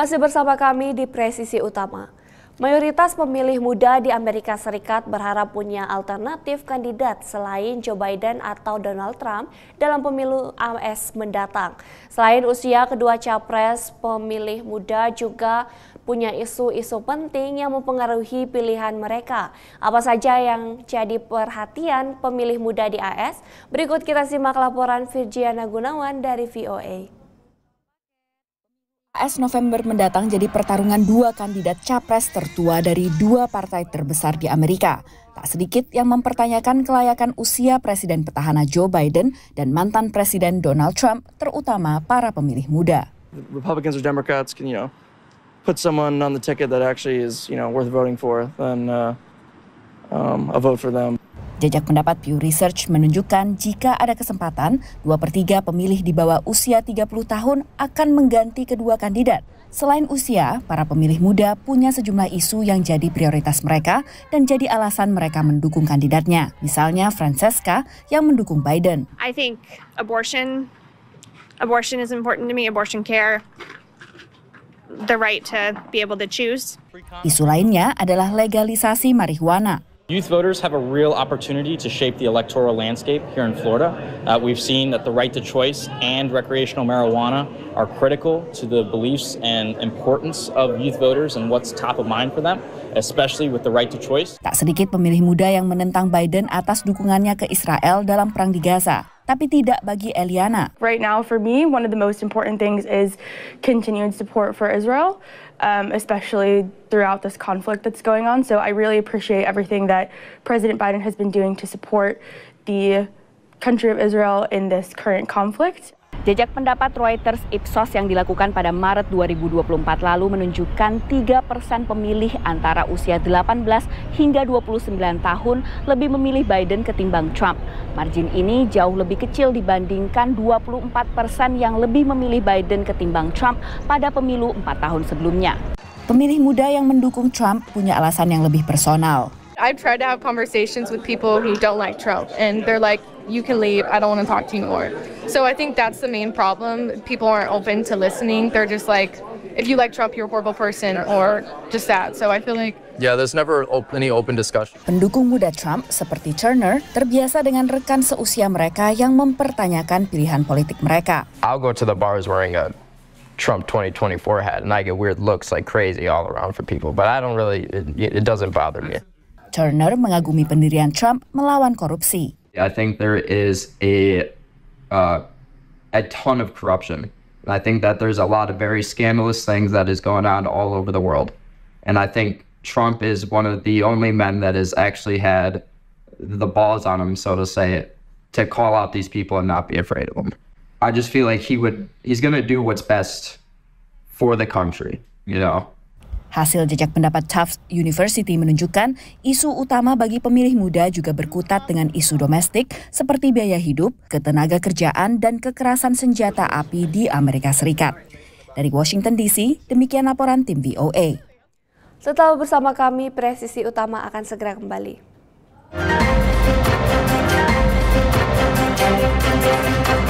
Masih bersama kami di Presisi Utama. Mayoritas pemilih muda di Amerika Serikat berharap punya alternatif kandidat selain Joe Biden atau Donald Trump dalam pemilu AS mendatang. Selain usia kedua capres, pemilih muda juga punya isu-isu penting yang mempengaruhi pilihan mereka. Apa saja yang jadi perhatian pemilih muda di AS? Berikut kita simak laporan Virgiana Gunawan dari VOA. AS November mendatang jadi pertarungan dua kandidat capres tertua dari dua partai terbesar di Amerika. Tak sedikit yang mempertanyakan kelayakan usia Presiden petahana Joe Biden dan mantan Presiden Donald Trump, terutama para pemilih muda. um, Jajak pendapat Pew Research menunjukkan jika ada kesempatan, 2 per 3 pemilih di bawah usia 30 tahun akan mengganti kedua kandidat. Selain usia, para pemilih muda punya sejumlah isu yang jadi prioritas mereka dan jadi alasan mereka mendukung kandidatnya. Misalnya Francesca yang mendukung Biden. I think abortion abortion is important to me, abortion care the right to be able to choose. Isu lainnya adalah legalisasi marihuana. Youth voters have a real opportunity to shape the electoral landscape here in Florida. Uh, we've seen that the right to choice and recreational marijuana are critical to the beliefs and importance of youth voters and what's top of mind for them, especially with the right to choice. Tak sedikit pemilih muda yang menentang Biden atas dukungannya ke Israel dalam perang di Gaza tapi tidak bagi Eliana. Right now for me, one of the most important things is continued support for Israel, um, especially throughout this conflict that's going on. So I really appreciate everything that President Biden has been doing to support the country of Israel in this current conflict. Jejak pendapat Reuters Ipsos yang dilakukan pada Maret 2024 lalu menunjukkan 3 persen pemilih antara usia 18 hingga 29 tahun lebih memilih Biden ketimbang Trump. Margin ini jauh lebih kecil dibandingkan 24 persen yang lebih memilih Biden ketimbang Trump pada pemilu 4 tahun sebelumnya. Pemilih muda yang mendukung Trump punya alasan yang lebih personal. I've tried to have conversations with people who don't like Trump and they're like, you can leave. I don't want to talk to you anymore. So I think that's the main problem. People aren't open to listening. They're just like, if you like Trump, you're a horrible person, or just that. So I feel like. Yeah, there's never any open discussion. Pendukung muda Trump seperti Turner terbiasa dengan rekan seusia mereka yang mempertanyakan pilihan politik mereka. I'll go to the bars wearing a Trump 2024 hat, and I get weird looks like crazy all around for people. But I don't really, it, it doesn't bother me. Turner mengagumi pendirian Trump melawan korupsi. I think there is a uh, a ton of corruption. I think that there's a lot of very scandalous things that is going on all over the world. And I think Trump is one of the only men that has actually had the balls on him, so to say, to call out these people and not be afraid of them. I just feel like he would he's going to do what's best for the country, you know. Hasil jejak pendapat Tufts University menunjukkan isu utama bagi pemilih muda juga berkutat dengan isu domestik seperti biaya hidup, ketenaga kerjaan, dan kekerasan senjata api di Amerika Serikat. Dari Washington DC, demikian laporan tim VOA. Setelah bersama kami, presisi utama akan segera kembali.